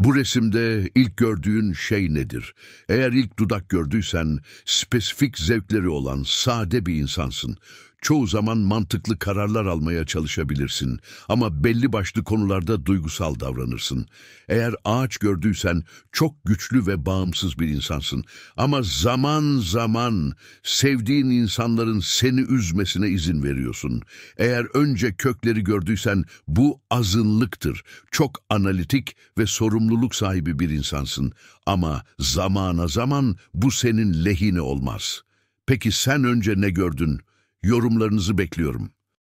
Bu resimde ilk gördüğün şey nedir? Eğer ilk dudak gördüysen, spesifik zevkleri olan sade bir insansın çoğu zaman mantıklı kararlar almaya çalışabilirsin ama belli başlı konularda duygusal davranırsın. Eğer ağaç gördüysen çok güçlü ve bağımsız bir insansın ama zaman zaman sevdiğin insanların seni üzmesine izin veriyorsun. Eğer önce kökleri gördüysen bu azınlıktır. Çok analitik ve sorumluluk sahibi bir insansın ama zamana zaman bu senin lehine olmaz. Peki sen önce ne gördün? Yorumlarınızı bekliyorum.